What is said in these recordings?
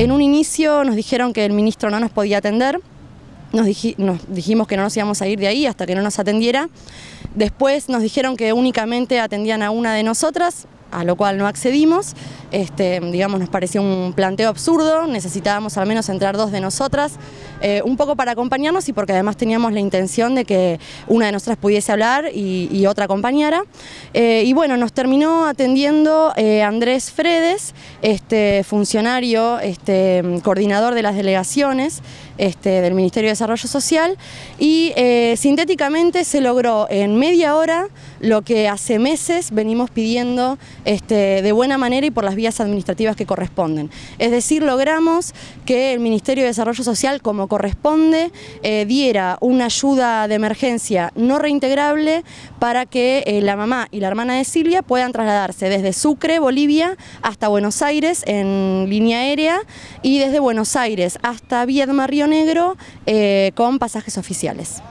En un inicio nos dijeron que el ministro no nos podía atender, nos, dijimos que no nos íbamos a ir de ahí hasta que no nos atendiera. Después nos dijeron que únicamente atendían a una de nosotras, a lo cual no accedimos. Este, digamos, nos pareció un planteo absurdo, necesitábamos al menos entrar dos de nosotras, eh, un poco para acompañarnos y porque además teníamos la intención de que una de nosotras pudiese hablar y, otra acompañara. Eh, y bueno, nos terminó atendiendo eh, Andrés Fredes, este funcionario, este coordinador de las delegaciones, este, del Ministerio de Desarrollo Social y eh, sintéticamente se logró en media hora lo que hace meses venimos pidiendo este, de buena manera y por las vías administrativas que corresponden. Es decir, logramos que el Ministerio de Desarrollo Social, como corresponde, eh, diera una ayuda de emergencia no reintegrable para que eh, la mamá y la hermana de Silvia puedan trasladarse desde Sucre, Bolivia, hasta Buenos Aires en línea aérea y desde Buenos Aires hasta de Río negro eh, con pasajes oficiales.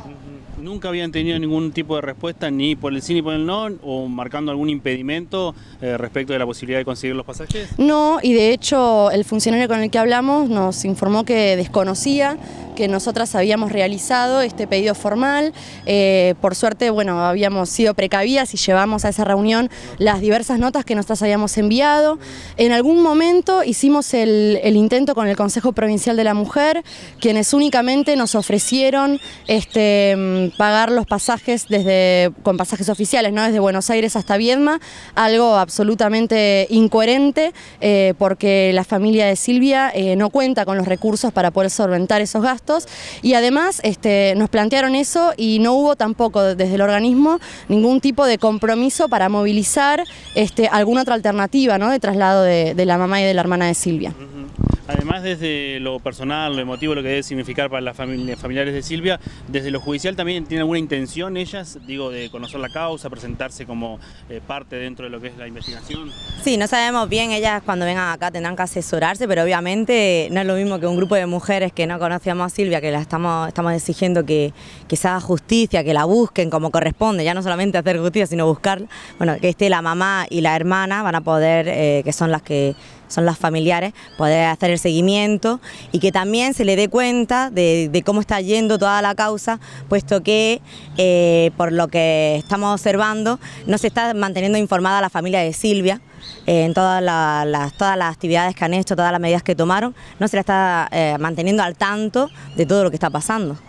¿Nunca habían tenido ningún tipo de respuesta ni por el sí ni por el no o marcando algún impedimento eh, respecto de la posibilidad de conseguir los pasajes? No, y de hecho el funcionario con el que hablamos nos informó que desconocía que nosotras habíamos realizado este pedido formal. Eh, por suerte, bueno, habíamos sido precavidas y llevamos a esa reunión las diversas notas que nosotras habíamos enviado. En algún momento hicimos el, intento con el Consejo Provincial de la Mujer, quienes únicamente nos ofrecieron este, mm, pagar los pasajes desde, con pasajes oficiales, ¿no? desde Buenos Aires hasta Viedma, algo absolutamente incoherente eh, porque la familia de Silvia eh, no cuenta con los recursos para poder solventar esos gastos y además este, nos plantearon eso y no hubo tampoco desde el organismo ningún tipo de compromiso para movilizar este, alguna otra alternativa de traslado de, la mamá y de la hermana de Silvia además desde lo personal, lo emotivo, lo que debe significar para las familiares de Silvia, desde lo judicial también tiene alguna intención ellas, digo, de conocer la causa, presentarse como eh, parte dentro de lo que es la investigación. Sí, no sabemos bien, ellas cuando vengan acá tendrán que asesorarse, pero obviamente no es lo mismo que un grupo de mujeres que no conocíamos a Silvia, que la estamos, estamos exigiendo que, que se haga justicia, que la busquen como corresponde, ya no solamente hacer justicia, sino buscar, Bueno, que esté la mamá y la hermana, van a poder, eh, que son las que son las familiares, poder hacer el seguimiento y que también se le dé cuenta de, cómo está yendo toda la causa, puesto que eh, por lo que estamos observando no se está manteniendo informada la familia de Silvia eh, en todas, las, todas las actividades que han hecho, todas las medidas que tomaron, no se la está eh, manteniendo al tanto de todo lo que está pasando.